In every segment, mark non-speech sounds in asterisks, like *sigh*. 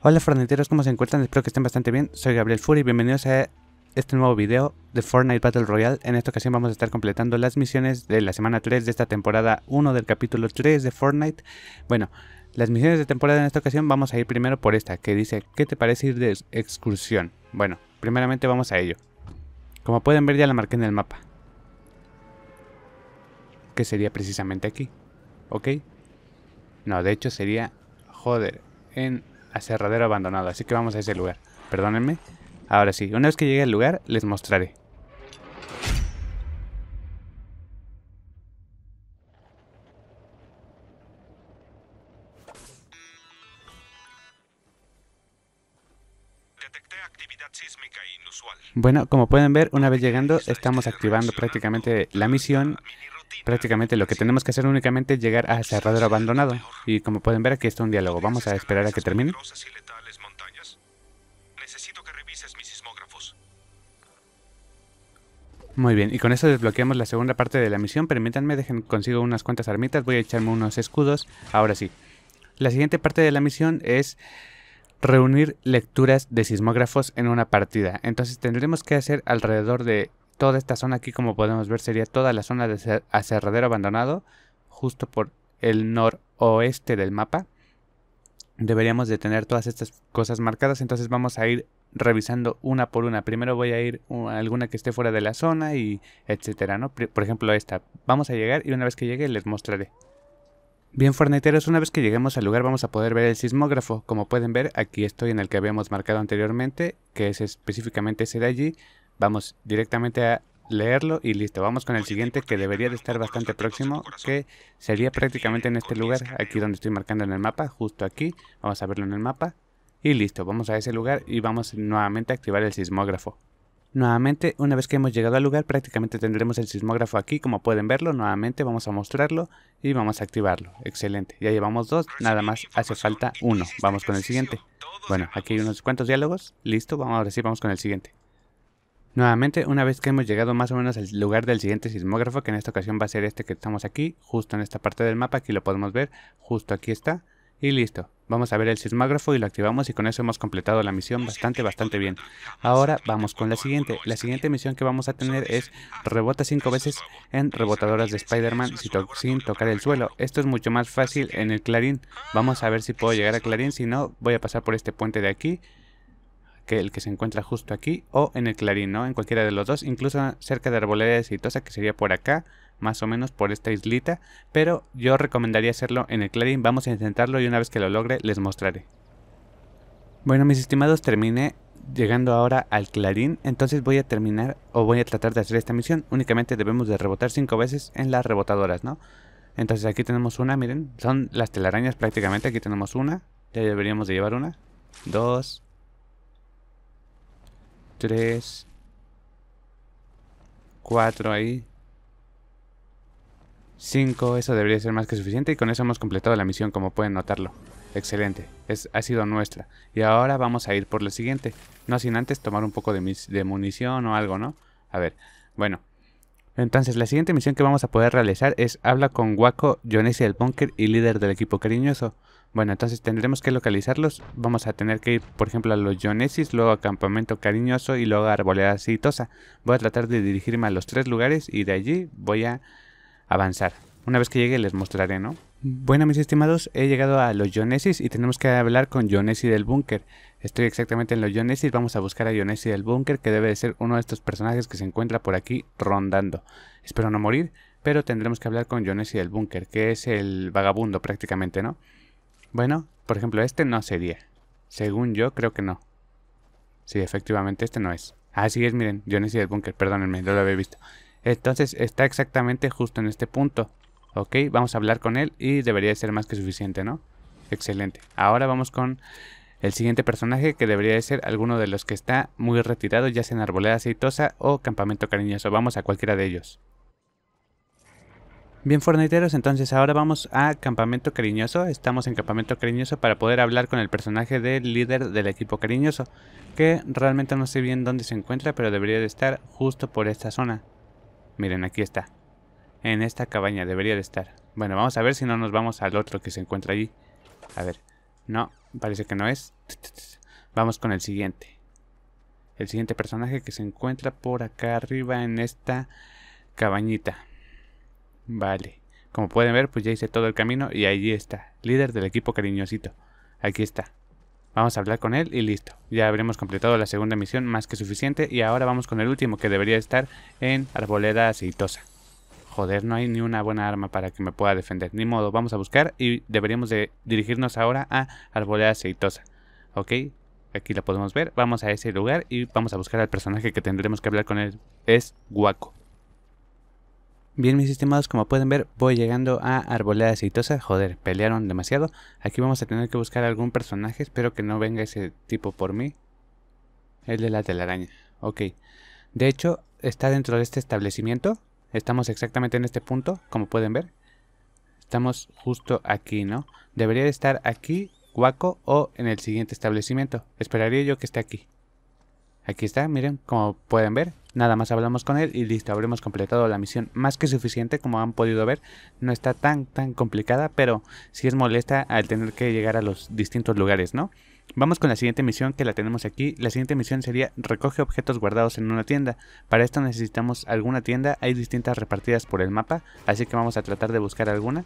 Hola forneteros, ¿cómo se encuentran? Espero que estén bastante bien. Soy Gabriel Fury y bienvenidos a este nuevo video de Fortnite Battle Royale. En esta ocasión vamos a estar completando las misiones de la semana 3 de esta temporada 1 del capítulo 3 de Fortnite. Bueno, las misiones de temporada en esta ocasión vamos a ir primero por esta, que dice, ¿qué te parece ir de excursión? Bueno, primeramente vamos a ello. Como pueden ver ya la marqué en el mapa. Que sería precisamente aquí, ¿ok? No, de hecho sería, joder, en serradero abandonado, así que vamos a ese lugar. Perdónenme. Ahora sí, una vez que llegue al lugar, les mostraré. Bueno, como pueden ver, una vez llegando estamos activando prácticamente la misión prácticamente lo que tenemos que hacer únicamente es llegar a Cerradero Abandonado. Y como pueden ver, aquí está un diálogo. Vamos a esperar a que termine. Muy bien, y con eso desbloqueamos la segunda parte de la misión. Permítanme, dejen consigo unas cuantas armitas, voy a echarme unos escudos. Ahora sí. La siguiente parte de la misión es reunir lecturas de sismógrafos en una partida. Entonces tendremos que hacer alrededor de toda esta zona aquí, como podemos ver, sería toda la zona de aserradero abandonado, justo por el noroeste del mapa. Deberíamos de tener todas estas cosas marcadas, entonces vamos a ir revisando una por una. Primero voy a ir a alguna que esté fuera de la zona y etcétera, ¿no? Por ejemplo esta. Vamos a llegar y una vez que llegue les mostraré. Bien forneteros, una vez que lleguemos al lugar vamos a poder ver el sismógrafo. Como pueden ver, aquí estoy en el que habíamos marcado anteriormente, que es específicamente ese de allí. Vamos directamente a leerlo y listo. Vamos con el siguiente que debería de estar bastante próximo, que sería prácticamente en este lugar, aquí donde estoy marcando en el mapa, justo aquí. Vamos a verlo en el mapa. Y listo, vamos a ese lugar y vamos nuevamente a activar el sismógrafo. Nuevamente, una vez que hemos llegado al lugar, prácticamente tendremos el sismógrafo aquí, como pueden verlo, nuevamente vamos a mostrarlo y vamos a activarlo. Excelente, ya llevamos dos, nada más hace falta uno. Vamos con el siguiente. Bueno, aquí hay unos cuantos diálogos, listo, vamos, ahora sí vamos con el siguiente. Nuevamente, una vez que hemos llegado más o menos al lugar del siguiente sismógrafo, que en esta ocasión va a ser este que estamos aquí, justo en esta parte del mapa, aquí lo podemos ver, justo aquí está, y listo. Vamos a ver el sismógrafo y lo activamos y con eso hemos completado la misión bastante, bastante bien. Ahora vamos con la siguiente. La siguiente misión que vamos a tener es rebota cinco veces en rebotadoras de Spider-Man sin, sin tocar el suelo. Esto es mucho más fácil en el clarín. Vamos a ver si puedo llegar a clarín, si no voy a pasar por este puente de aquí que el que se encuentra justo aquí o en el clarín, ¿no? En cualquiera de los dos, incluso cerca de Arboleda de Citosa, que sería por acá, más o menos por esta islita, pero yo recomendaría hacerlo en el clarín, vamos a intentarlo y una vez que lo logre les mostraré. Bueno, mis estimados, terminé llegando ahora al clarín, entonces voy a terminar o voy a tratar de hacer esta misión, únicamente debemos de rebotar cinco veces en las rebotadoras, ¿no? Entonces aquí tenemos una, miren, son las telarañas prácticamente, aquí tenemos una, ya deberíamos de llevar una, dos, 3, 4 ahí. 5, Eso debería ser más que suficiente. Y con eso hemos completado la misión, como pueden notarlo. Excelente. Es, ha sido nuestra. Y ahora vamos a ir por lo siguiente. No sin antes tomar un poco de, munición o algo, ¿no? A ver. Bueno. Entonces, la siguiente misión que vamos a poder realizar es Habla con Waco, Jonesy del Bunker y líder del equipo cariñoso. Bueno, entonces tendremos que localizarlos. Vamos a tener que ir, por ejemplo, a los Yonesis, luego a Campamento Cariñoso y luego a Arboleda Citosa. Voy a tratar de dirigirme a los tres lugares y de allí voy a avanzar. Una vez que llegue les mostraré, ¿no? Bueno, mis estimados, he llegado a los Yonesis y tenemos que hablar con Yonesi del búnker. Estoy exactamente en los Yonesis, vamos a buscar a Yonesi del búnker, que debe de ser uno de estos personajes que se encuentra por aquí rondando. Espero no morir, pero tendremos que hablar con Yonesi del búnker, que es el vagabundo prácticamente, ¿no? Bueno, por ejemplo, este no sería. Según yo, creo que no. Sí, efectivamente, este no es. Así es, miren, yo necesito el búnker, perdónenme, no lo había visto. Entonces, está exactamente justo en este punto. Ok, vamos a hablar con él y debería ser más que suficiente, ¿no? Excelente. Ahora vamos con el siguiente personaje que debería ser alguno de los que está muy retirado, ya sea en Arboleda Aceitosa o Campamento Cariñoso. Vamos a cualquiera de ellos. Bien, Forniteros, entonces ahora vamos a Campamento Cariñoso. Estamos en Campamento Cariñoso para poder hablar con el personaje del líder del equipo cariñoso, que realmente no sé bien dónde se encuentra, pero debería de estar justo por esta zona. Miren, aquí está. En esta cabaña debería de estar. Bueno, vamos a ver si no nos vamos al otro que se encuentra allí. A ver. No, parece que no es. Vamos con el siguiente. El siguiente personaje que se encuentra por acá arriba en esta cabañita. Vale. Como pueden ver, pues ya hice todo el camino y allí está. Líder del equipo cariñosito. Aquí está. Vamos a hablar con él y listo. Ya habremos completado la segunda misión más que suficiente y ahora vamos con el último que debería estar en Arboleda Aceitosa. Joder, no hay ni una buena arma para que me pueda defender. Ni modo, vamos a buscar y deberíamos de dirigirnos ahora a Arboleda Aceitosa. Ok, aquí la podemos ver. Vamos a ese lugar y vamos a buscar al personaje que tendremos que hablar con él. Es Guaco. Bien, mis estimados, como pueden ver, voy llegando a Arboleda Aceitosa. Joder, pelearon demasiado. Aquí vamos a tener que buscar algún personaje. Espero que no venga ese tipo por mí. El de la telaraña. Ok. De hecho, está dentro de este establecimiento. Estamos exactamente en este punto, como pueden ver. Estamos justo aquí, ¿no? Debería estar aquí, Guaco, o en el siguiente establecimiento. Esperaría yo que esté aquí. Aquí está, miren, como pueden ver. Nada más hablamos con él y listo, habremos completado la misión más que suficiente, como han podido ver. No está tan, tan complicada, pero sí es molesta al tener que llegar a los distintos lugares, ¿no? Vamos con la siguiente misión que la tenemos aquí. La siguiente misión sería recoge objetos guardados en una tienda. Para esto necesitamos alguna tienda, hay distintas repartidas por el mapa, así que vamos a tratar de buscar alguna.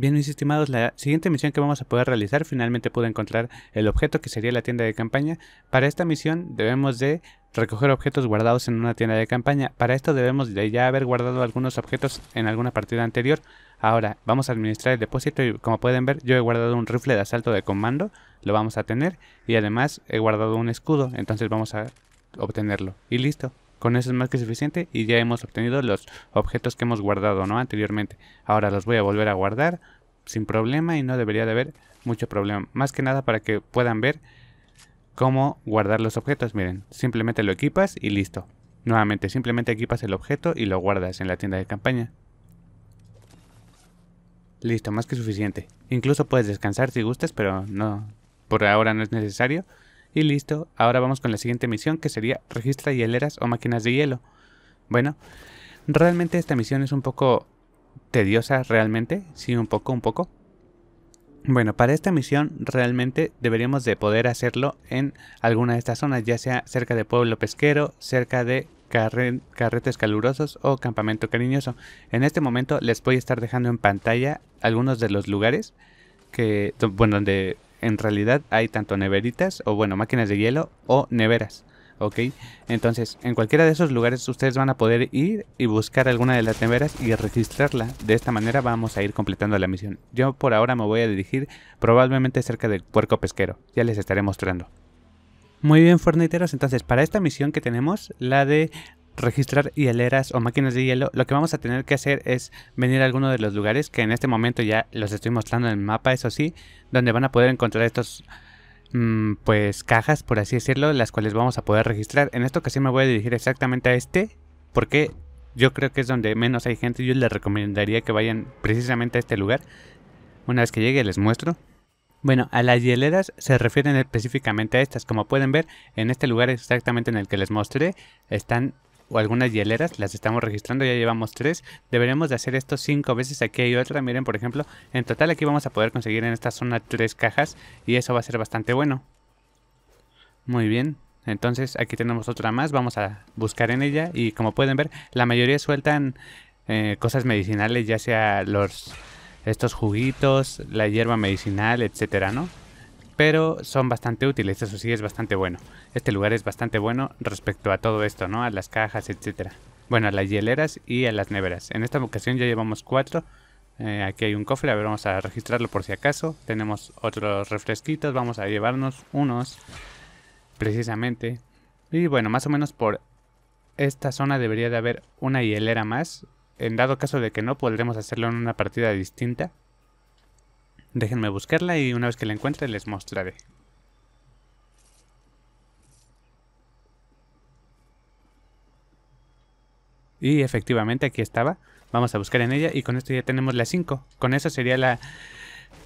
Bien, mis estimados, la siguiente misión que vamos a poder realizar, finalmente pude encontrar el objeto que sería la tienda de campaña. Para esta misión debemos de recoger objetos guardados en una tienda de campaña. Para esto debemos de ya haber guardado algunos objetos en alguna partida anterior. Ahora, vamos a administrar el depósito y como pueden ver, yo he guardado un rifle de asalto de comando, lo vamos a tener. Y además he guardado un escudo, entonces vamos a obtenerlo. Y listo. Con eso es más que suficiente y ya hemos obtenido los objetos que hemos guardado ¿no? anteriormente. Ahora los voy a volver a guardar sin problema y no debería de haber mucho problema. Más que nada para que puedan ver cómo guardar los objetos. Miren, simplemente lo equipas y listo. Nuevamente, simplemente equipas el objeto y lo guardas en la tienda de campaña. Listo, más que suficiente. Incluso puedes descansar si gustas, pero no, por ahora no es necesario. Y listo, ahora vamos con la siguiente misión que sería registra hieleras o máquinas de hielo. Bueno, realmente esta misión es un poco tediosa realmente, sí, un poco, un poco. Bueno, para esta misión realmente deberíamos de poder hacerlo en alguna de estas zonas, ya sea cerca de pueblo pesquero, cerca de carretes calurosos o campamento cariñoso. En este momento les voy a estar dejando en pantalla algunos de los lugares que, bueno, donde en realidad hay tanto neveritas o bueno, máquinas de hielo o neveras. ¿ok? Entonces, en cualquiera de esos lugares ustedes van a poder ir y buscar alguna de las neveras y registrarla. De esta manera vamos a ir completando la misión. Yo por ahora me voy a dirigir probablemente cerca del puerco pesquero. Ya les estaré mostrando. Muy bien, forniteros. Entonces, para esta misión que tenemos, la de registrar hieleras o máquinas de hielo, lo que vamos a tener que hacer es venir a alguno de los lugares que en este momento ya los estoy mostrando en el mapa, eso sí, donde van a poder encontrar estos mm, pues cajas, por así decirlo, las cuales vamos a poder registrar. En esta ocasión me voy a dirigir exactamente a este, porque yo creo que es donde menos hay gente. Yo les recomendaría que vayan precisamente a este lugar. Una vez que llegue les muestro. Bueno, a las hieleras se refieren específicamente a estas. Como pueden ver, en este lugar exactamente en el que les mostré, están o algunas hieleras, las estamos registrando, ya llevamos tres, deberemos de hacer esto cinco veces, aquí hay otra, miren por ejemplo, en total aquí vamos a poder conseguir en esta zona tres cajas y eso va a ser bastante bueno. Muy bien, entonces aquí tenemos otra más, vamos a buscar en ella y como pueden ver la mayoría sueltan eh, cosas medicinales, ya sea los estos juguitos, la hierba medicinal, etcétera, ¿no? pero son bastante útiles, eso sí es bastante bueno. Este lugar es bastante bueno respecto a todo esto, ¿no? A las cajas, etcétera. Bueno, a las hieleras y a las neveras. En esta ocasión ya llevamos cuatro. Eh, aquí hay un cofre, a ver, vamos a registrarlo por si acaso. Tenemos otros refresquitos, vamos a llevarnos unos precisamente. Y bueno, más o menos por esta zona debería de haber una hielera más. En dado caso de que no, podremos hacerlo en una partida distinta. Déjenme buscarla y una vez que la encuentre les mostraré. Y efectivamente aquí estaba. Vamos a buscar en ella y con esto ya tenemos la 5. Con eso sería la...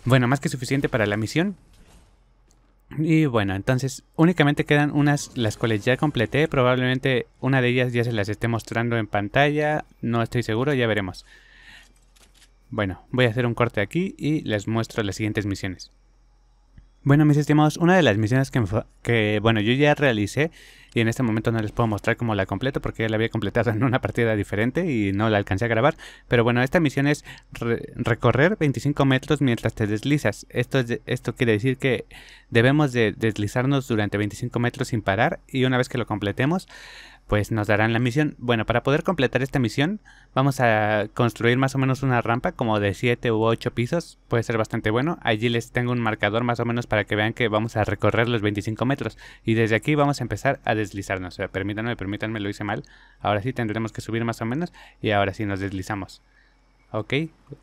Bueno, más que suficiente para la misión. Y bueno, entonces únicamente quedan unas las cuales ya completé. Probablemente una de ellas ya se las esté mostrando en pantalla. No estoy seguro, ya veremos. Bueno, voy a hacer un corte aquí y les muestro las siguientes misiones. Bueno, mis estimados, una de las misiones que, que, bueno, yo ya realicé y en este momento no les puedo mostrar cómo la completo porque ya la había completado en una partida diferente y no la alcancé a grabar. Pero bueno, esta misión es recorrer 25 metros mientras te deslizas. Esto, esto quiere decir que debemos de deslizarnos durante 25 metros sin parar y una vez que lo completemos pues nos darán la misión. Bueno, para poder completar esta misión vamos a construir más o menos una rampa como de 7 u 8 pisos, puede ser bastante bueno. Allí les tengo un marcador más o menos para que vean que vamos a recorrer los 25 metros y desde aquí vamos a empezar a deslizarnos. Permítanme, permítanme, lo hice mal. Ahora sí tendremos que subir más o menos y ahora sí nos deslizamos. ¿ok?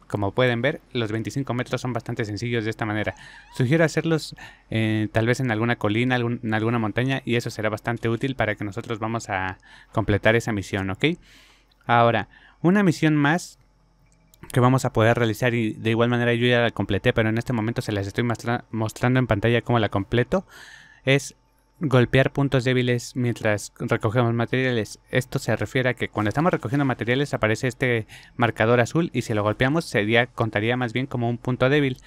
Como pueden ver, los 25 metros son bastante sencillos de esta manera. Sugiero hacerlos eh, tal vez en alguna colina, en alguna montaña, y eso será bastante útil para que nosotros vamos a completar esa misión, ¿ok? Ahora, una misión más que vamos a poder realizar y de igual manera yo ya la completé, pero en este momento se las estoy mostrando en pantalla cómo la completo, es golpear puntos débiles mientras recogemos materiales. Esto se refiere a que cuando estamos recogiendo materiales aparece este marcador azul y si lo golpeamos sería, contaría más bien como un punto débil.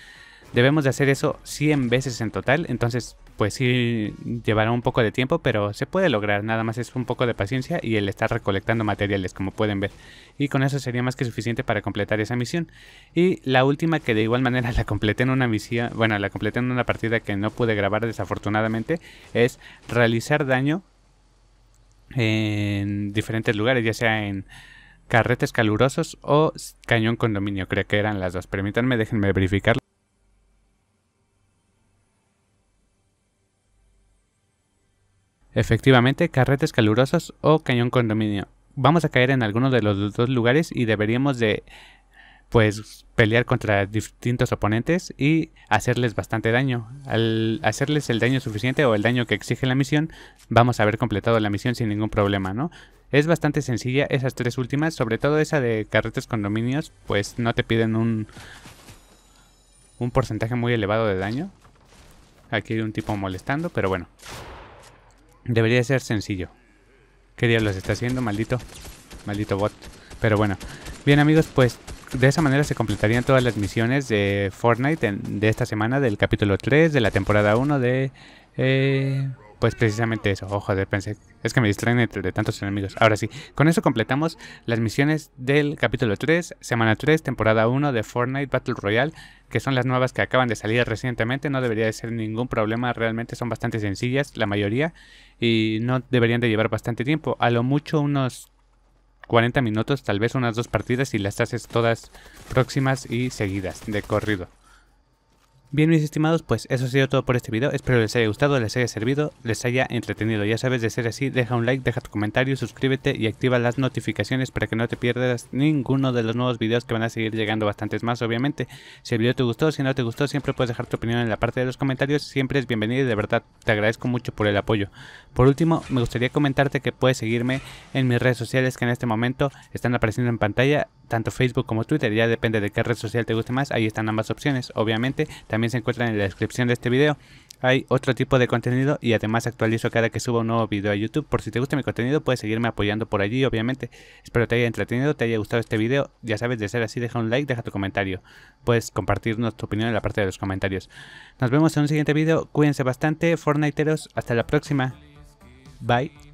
Debemos de hacer eso 100 veces en total, entonces pues sí llevará un poco de tiempo, pero se puede lograr, nada más es un poco de paciencia y el estar recolectando materiales, como pueden ver. Y con eso sería más que suficiente para completar esa misión. Y la última que de igual manera *laughs* la completé en una misión, bueno, la completé en una partida que no pude grabar desafortunadamente, es realizar daño en diferentes lugares, ya sea en carretes calurosos o cañón condominio, creo que eran las dos. Permítanme, déjenme verificar. Efectivamente, carretes calurosos o cañón condominio. Vamos a caer en alguno de los dos lugares y deberíamos de pues pelear contra distintos oponentes y hacerles bastante daño. Al hacerles el daño suficiente o el daño que exige la misión, vamos a haber completado la misión sin ningún problema, ¿no? Es bastante sencilla esas tres últimas, sobre todo esa de carretes condominios, pues no te piden un un porcentaje muy elevado de daño. Aquí hay un tipo molestando, pero bueno. Debería ser sencillo. ¿Qué diablos está haciendo, maldito? Maldito bot. Pero bueno. Bien amigos, pues de esa manera se completarían todas las misiones de Fortnite de esta semana, del capítulo 3, de la temporada 1 de... Eh, pues precisamente eso, ojo de pensé. Es que me distraen entre de tantos enemigos. Ahora sí, con eso completamos las misiones del capítulo 3, semana 3, temporada 1 de Fortnite Battle Royale, que son las nuevas que acaban de salir recientemente. No debería de ser ningún problema, realmente son bastante sencillas, la mayoría, y no deberían de llevar bastante tiempo. A lo mucho unos 40 minutos, tal vez unas dos partidas y las haces todas próximas y seguidas de corrido. Bien mis estimados, pues eso ha sido todo por este video, espero les haya gustado, les haya servido, les haya entretenido, ya sabes de ser así, deja un like, deja tu comentario, suscríbete y activa las notificaciones para que no te pierdas ninguno de los nuevos videos que van a seguir llegando bastantes más obviamente, si el video te gustó, si no te gustó siempre puedes dejar tu opinión en la parte de los comentarios, siempre es bienvenido y de verdad te agradezco mucho por el apoyo. Por último, me gustaría comentarte que puedes seguirme en mis redes sociales que en este momento están apareciendo en pantalla, tanto Facebook como Twitter, ya depende de qué red social te guste más, ahí están ambas opciones, obviamente, también se encuentran en la descripción de este video. Hay otro tipo de contenido y además actualizo cada que subo un nuevo video a YouTube. Por si te gusta mi contenido, puedes seguirme apoyando por allí, obviamente. Espero te haya entretenido, te haya gustado este video. Ya sabes, de ser así, deja un like, deja tu comentario. Puedes compartirnos tu opinión en la parte de los comentarios. Nos vemos en un siguiente video. Cuídense bastante, Fortniteeros. Hasta la próxima. Bye.